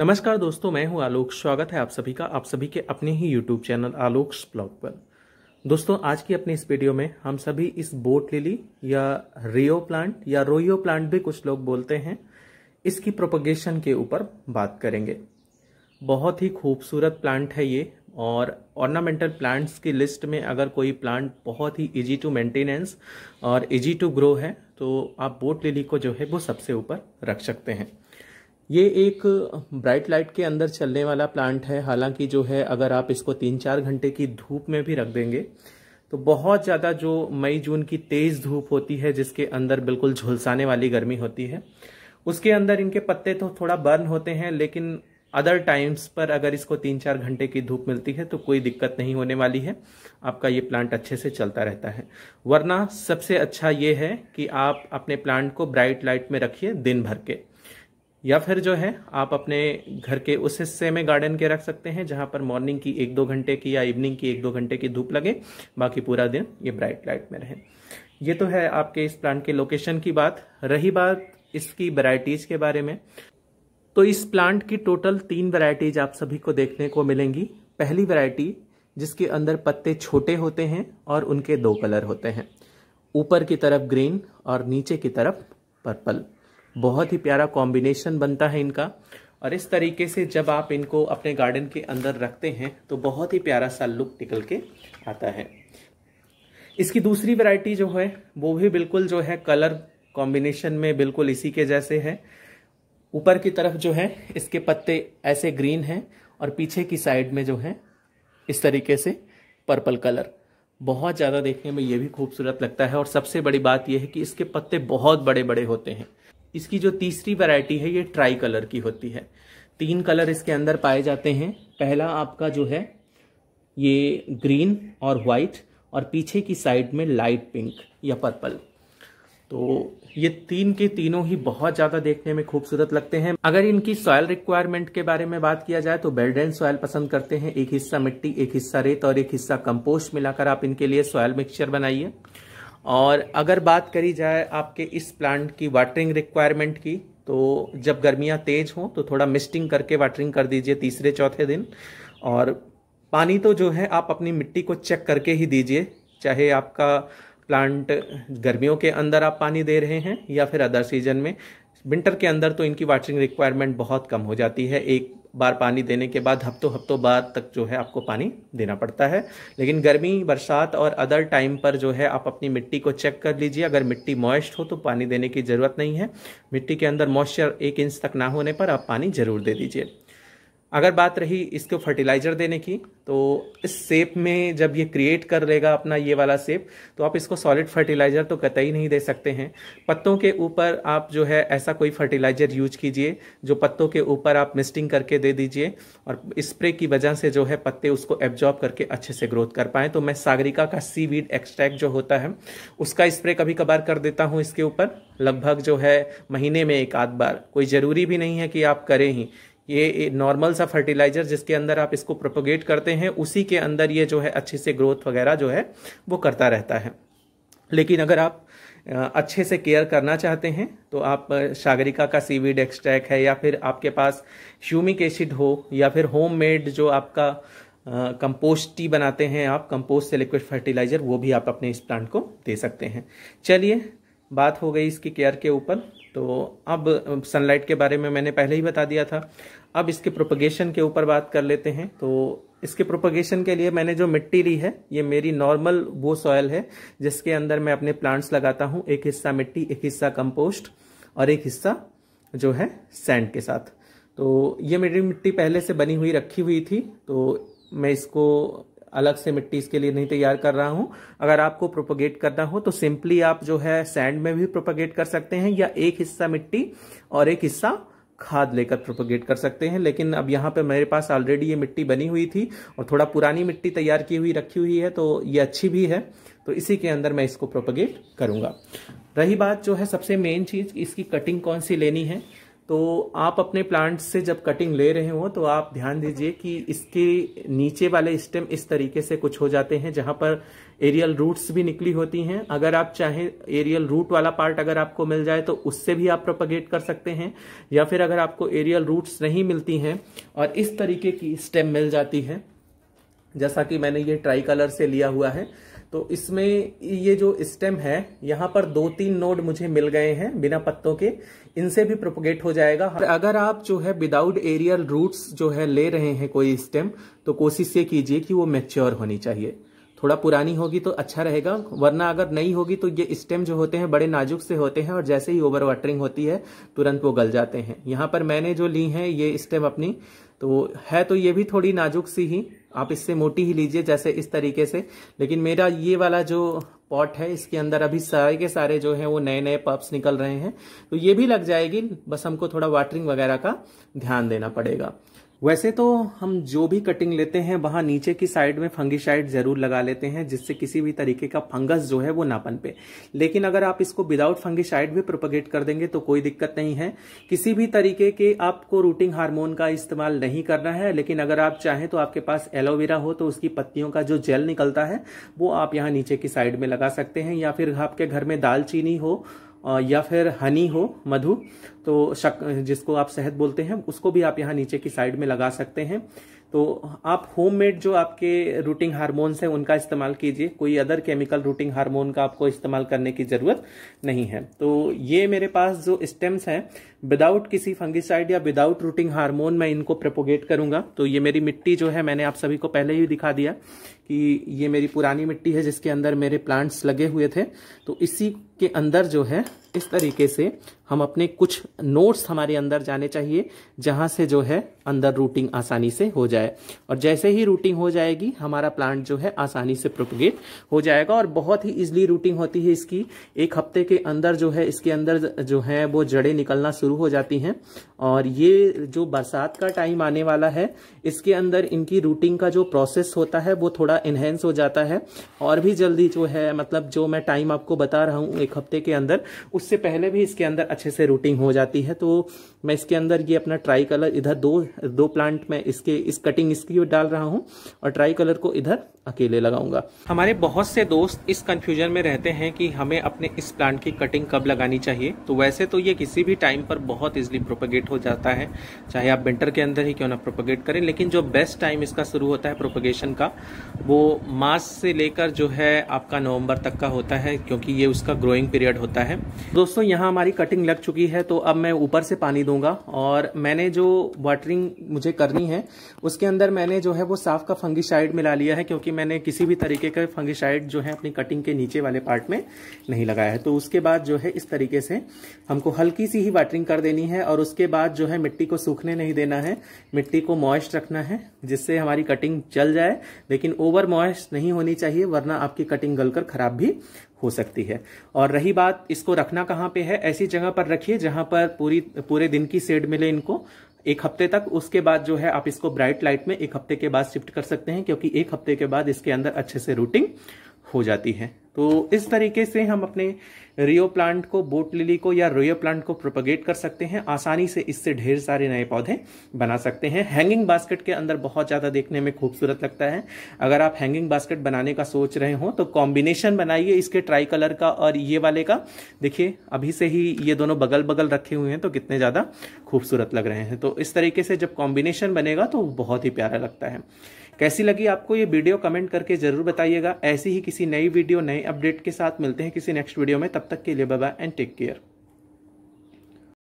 नमस्कार दोस्तों मैं हूं आलोक स्वागत है आप सभी का आप सभी के अपने ही यूट्यूब चैनल आलोक ब्लॉग पर दोस्तों आज की अपनी इस वीडियो में हम सभी इस बोट लिली या रियो प्लांट या रोयो प्लांट भी कुछ लोग बोलते हैं इसकी प्रोपगेशन के ऊपर बात करेंगे बहुत ही खूबसूरत प्लांट है ये और ऑर्नामेंटल प्लांट्स की लिस्ट में अगर कोई प्लांट बहुत ही इजी टू मेंटेनेंस और इजी टू ग्रो है तो आप बोट लिली को जो है वो सबसे ऊपर रख सकते हैं ये एक ब्राइट लाइट के अंदर चलने वाला प्लांट है हालांकि जो है अगर आप इसको तीन चार घंटे की धूप में भी रख देंगे तो बहुत ज़्यादा जो मई जून की तेज़ धूप होती है जिसके अंदर बिल्कुल झुलसाने वाली गर्मी होती है उसके अंदर इनके पत्ते तो थोड़ा बर्न होते हैं लेकिन अदर टाइम्स पर अगर इसको तीन चार घंटे की धूप मिलती है तो कोई दिक्कत नहीं होने वाली है आपका ये प्लांट अच्छे से चलता रहता है वरना सबसे अच्छा ये है कि आप अपने प्लांट को ब्राइट लाइट में रखिए दिन भर के या फिर जो है आप अपने घर के उस हिस्से में गार्डन के रख सकते हैं जहां पर मॉर्निंग की एक दो घंटे की या इवनिंग की एक दो घंटे की धूप लगे बाकी पूरा दिन ये ब्राइट लाइट में रहे ये तो है आपके इस प्लांट के लोकेशन की बात रही बात इसकी वराइटीज के बारे में तो इस प्लांट की टोटल तीन वरायटीज आप सभी को देखने को मिलेंगी पहली वरायटी जिसके अंदर पत्ते छोटे होते हैं और उनके दो कलर होते हैं ऊपर की तरफ ग्रीन और नीचे की तरफ पर्पल बहुत ही प्यारा कॉम्बिनेशन बनता है इनका और इस तरीके से जब आप इनको अपने गार्डन के अंदर रखते हैं तो बहुत ही प्यारा सा लुक निकल के आता है इसकी दूसरी वैरायटी जो है वो भी बिल्कुल जो है कलर कॉम्बिनेशन में बिल्कुल इसी के जैसे है ऊपर की तरफ जो है इसके पत्ते ऐसे ग्रीन हैं और पीछे की साइड में जो है इस तरीके से पर्पल कलर बहुत ज़्यादा देखने में ये भी खूबसूरत लगता है और सबसे बड़ी बात यह है कि इसके पत्ते बहुत बड़े बड़े होते हैं इसकी जो तीसरी वैरायटी है ये ट्राई कलर की होती है तीन कलर इसके अंदर पाए जाते हैं पहला आपका जो है ये ग्रीन और वाइट और पीछे की साइड में लाइट पिंक या पर्पल तो ये तीन के तीनों ही बहुत ज़्यादा देखने में खूबसूरत लगते हैं अगर इनकी सॉयल रिक्वायरमेंट के बारे में बात किया जाए तो बेल्डेन सॉयल पसंद करते हैं एक हिस्सा मिट्टी एक हिस्सा रेत और एक हिस्सा कंपोस्ट मिलाकर आप इनके लिए सॉयल मिक्सचर बनाइए और अगर बात करी जाए आपके इस प्लांट की वाटरिंग रिक्वायरमेंट की तो जब गर्मियाँ तेज हों तो थोड़ा मिस्टिंग करके वाटरिंग कर दीजिए तीसरे चौथे दिन और पानी तो जो है आप अपनी मिट्टी को चेक करके ही दीजिए चाहे आपका प्लांट गर्मियों के अंदर आप पानी दे रहे हैं या फिर अदर सीजन में विंटर के अंदर तो इनकी वाटरिंग रिक्वायरमेंट बहुत कम हो जाती है एक बार पानी देने के बाद हफ्तों हफ्तों बाद तक जो है आपको पानी देना पड़ता है लेकिन गर्मी बरसात और अदर टाइम पर जो है आप अपनी मिट्टी को चेक कर लीजिए अगर मिट्टी मॉइस्ट हो तो पानी देने की ज़रूरत नहीं है मिट्टी के अंदर मॉइस्चर एक इंच तक ना होने पर आप पानी ज़रूर दे दीजिए अगर बात रही इसको फर्टिलाइज़र देने की तो इस सेप में जब ये क्रिएट कर लेगा अपना ये वाला सेप तो आप इसको सॉलिड फर्टिलाइज़र तो कतई नहीं दे सकते हैं पत्तों के ऊपर आप जो है ऐसा कोई फर्टिलाइज़र यूज कीजिए जो पत्तों के ऊपर आप मिस्टिंग करके दे दीजिए और स्प्रे की वजह से जो है पत्ते उसको एब्जॉर्ब करके अच्छे से ग्रोथ कर पाएँ तो मैं सागरिका का सी वीड एक्सट्रैक्ट जो होता है उसका स्प्रे कभी कभार कर देता हूँ इसके ऊपर लगभग जो है महीने में एक आध बार कोई ज़रूरी भी नहीं है कि आप करें ही ये नॉर्मल सा फर्टिलाइजर जिसके अंदर आप इसको प्रोपोगेट करते हैं उसी के अंदर ये जो है अच्छे से ग्रोथ वगैरह जो है वो करता रहता है लेकिन अगर आप अच्छे से केयर करना चाहते हैं तो आप सागरिका का सीवीड एक्सट्रैक्ट है या फिर आपके पास ह्यूमिक एसिड हो या फिर होममेड जो आपका कंपोस्ट टी बनाते हैं आप कंपोस्ट से लिक्विड फर्टिलाइजर वो भी आप अपने इस प्लांट को दे सकते हैं चलिए बात हो गई इसकी केयर के ऊपर तो अब सनलाइट के बारे में मैंने पहले ही बता दिया था अब इसके प्रोपगेशन के ऊपर बात कर लेते हैं तो इसके प्रोपगेशन के लिए मैंने जो मिट्टी ली है ये मेरी नॉर्मल वो सॉयल है जिसके अंदर मैं अपने प्लांट्स लगाता हूँ एक हिस्सा मिट्टी एक हिस्सा कंपोस्ट और एक हिस्सा जो है सैंड के साथ तो ये मेरी मिट्टी पहले से बनी हुई रखी हुई थी तो मैं इसको अलग से मिट्टी इसके लिए नहीं तैयार कर रहा हूं अगर आपको प्रोपोगेट करना हो तो सिंपली आप जो है सैंड में भी प्रोपोगेट कर सकते हैं या एक हिस्सा मिट्टी और एक हिस्सा खाद लेकर प्रोपोगेट कर सकते हैं लेकिन अब यहाँ पे मेरे पास ऑलरेडी ये मिट्टी बनी हुई थी और थोड़ा पुरानी मिट्टी तैयार की हुई रखी हुई है तो ये अच्छी भी है तो इसी के अंदर मैं इसको प्रोपोगेट करूंगा रही बात जो है सबसे मेन चीज़ इसकी कटिंग कौन सी लेनी है तो आप अपने प्लांट से जब कटिंग ले रहे हो तो आप ध्यान दीजिए कि इसके नीचे वाले स्टेम इस तरीके से कुछ हो जाते हैं जहां पर एरियल रूट्स भी निकली होती हैं अगर आप चाहें एरियल रूट वाला पार्ट अगर आपको मिल जाए तो उससे भी आप प्रोपगेट कर सकते हैं या फिर अगर आपको एरियल रूट्स नहीं मिलती हैं और इस तरीके की स्टेम मिल जाती है जैसा कि मैंने ये ट्राई कलर से लिया हुआ है तो इसमें ये जो स्टेम है यहाँ पर दो तीन नोड मुझे मिल गए हैं बिना पत्तों के इनसे भी प्रोपोगेट हो जाएगा अगर आप जो है विदाउट एरियल रूट्स जो है ले रहे हैं कोई स्टेम तो कोशिश ये कीजिए कि वो मेच्योर होनी चाहिए थोड़ा पुरानी होगी तो अच्छा रहेगा वरना अगर नहीं होगी तो ये स्टेम जो होते हैं बड़े नाजुक से होते हैं और जैसे ही ओवर वाटरिंग होती है तुरंत वो गल जाते हैं यहाँ पर मैंने जो ली है ये स्टेम अपनी तो है तो ये भी थोड़ी नाजुक सी ही आप इससे मोटी ही लीजिए जैसे इस तरीके से लेकिन मेरा ये वाला जो पॉट है इसके अंदर अभी सारे के सारे जो है वो नए नए पप्स निकल रहे हैं तो ये भी लग जाएगी बस हमको थोड़ा वाटरिंग वगैरह का ध्यान देना पड़ेगा वैसे तो हम जो भी कटिंग लेते हैं वहां नीचे की साइड में फंगिसाइड जरूर लगा लेते हैं जिससे किसी भी तरीके का फंगस जो है वो ना पनपे लेकिन अगर आप इसको विदाउट फंगिसाइड भी प्रोपोगेट कर देंगे तो कोई दिक्कत नहीं है किसी भी तरीके के आपको रूटिंग हार्मोन का इस्तेमाल नहीं करना है लेकिन अगर आप चाहें तो आपके पास एलोवेरा हो तो उसकी पत्तियों का जो जेल निकलता है वो आप यहाँ नीचे की साइड में लगा सकते हैं या फिर आपके घर में दालचीनी हो या फिर हनी हो मधु तो शक जिसको आप शहद बोलते हैं उसको भी आप यहाँ नीचे की साइड में लगा सकते हैं तो आप होममेड जो आपके रूटिंग हार्मोन्स हैं उनका इस्तेमाल कीजिए कोई अदर केमिकल रूटिंग हार्मोन का आपको इस्तेमाल करने की ज़रूरत नहीं है तो ये मेरे पास जो स्टेम्स हैं विदाउट किसी फंगिसाइड या विदाउट रूटिंग हार्मोन मैं इनको प्रपोगेट करूंगा तो ये मेरी मिट्टी जो है मैंने आप सभी को पहले ही दिखा दिया कि ये मेरी पुरानी मिट्टी है जिसके अंदर मेरे प्लांट्स लगे हुए थे तो इसी के अंदर जो है इस तरीके से हम अपने कुछ नोट्स हमारे अंदर जाने चाहिए जहाँ से जो है अंदर रूटिंग आसानी से हो जाए और जैसे ही रूटिंग हो जाएगी हमारा प्लांट जो है आसानी से प्रोपगेट हो जाएगा और बहुत ही इजली रूटिंग होती है इसकी एक हफ्ते के अंदर जो है इसके अंदर जो है वो जड़ें निकलना शुरू हो जाती हैं और ये जो बरसात का टाइम आने वाला है इसके अंदर इनकी रूटिंग का जो प्रोसेस होता है वो थोड़ा इन्हेंस हो जाता है और भी जल्दी जो है मतलब जो मैं टाइम आपको बता रहा हूँ एक हफ्ते के अंदर उससे पहले भी इसके अंदर अच्छे से रूटिंग हो जाती है तो मैं इसके अंदर ये अपना ट्राई कलर इधर दो दो प्लांट में इसके इस कटिंग इसकी डाल रहा हूँ और ट्राई कलर को इधर अकेले लगाऊंगा हमारे बहुत से दोस्त इस कंफ्यूजन में रहते हैं कि हमें अपने इस प्लांट की कटिंग कब लगानी चाहिए तो वैसे तो ये किसी भी टाइम पर बहुत इजिली प्रोपोगेट हो जाता है चाहे आप विंटर के अंदर ही क्यों ना प्रोपोगेट करें लेकिन जो बेस्ट टाइम इसका शुरू होता है प्रोपोगेशन का वो मार्च से लेकर जो है आपका नवम्बर तक का होता है क्योंकि ये उसका ग्रोइंग ग्रोइंग पीरियड होता है दोस्तों यहाँ हमारी कटिंग लग चुकी है तो अब मैं ऊपर से पानी दूंगा और मैंने जो वाटरिंग मुझे करनी है उसके अंदर मैंने जो है वो साफ का फंगिसाइड मिला लिया है क्योंकि मैंने किसी भी तरीके का फंगिसाइड जो है अपनी कटिंग के नीचे वाले पार्ट में नहीं लगाया है तो उसके बाद जो है इस तरीके से हमको हल्की सी ही वाटरिंग कर देनी है और उसके बाद जो है मिट्टी को सूखने नहीं देना है मिट्टी को मॉइस्ट रखना है जिससे हमारी कटिंग चल जाए लेकिन ओवर मॉइस्ट नहीं होनी चाहिए वरना आपकी कटिंग गलकर खराब भी हो सकती है और रही बात इसको रखना कहाँ पे है ऐसी जगह पर रखिए जहां पर पूरी पूरे दिन की सेड मिले इनको एक हफ्ते तक उसके बाद जो है आप इसको ब्राइट लाइट में एक हफ्ते के बाद शिफ्ट कर सकते हैं क्योंकि एक हफ्ते के बाद इसके अंदर अच्छे से रूटिंग हो जाती है तो इस तरीके से हम अपने रियो प्लांट को बोट लिली को या रोयो प्लांट को प्रोपगेट कर सकते हैं आसानी से इससे ढेर सारे नए पौधे बना सकते हैं हैंगिंग बास्केट के अंदर बहुत ज़्यादा देखने में खूबसूरत लगता है अगर आप हैंगिंग बास्केट बनाने का सोच रहे हो तो कॉम्बिनेशन बनाइए इसके ट्राई कलर का और ये वाले का देखिए अभी से ही ये दोनों बगल बगल रखे हुए हैं तो कितने ज़्यादा खूबसूरत लग रहे हैं तो इस तरीके से जब कॉम्बिनेशन बनेगा तो बहुत ही प्यारा लगता है कैसी लगी आपको ये वीडियो कमेंट करके जरूर बताइएगा ऐसी ही किसी नई वीडियो नए अपडेट के साथ मिलते हैं किसी नेक्स्ट वीडियो में तब तक के लिए बाय एंड टेक केयर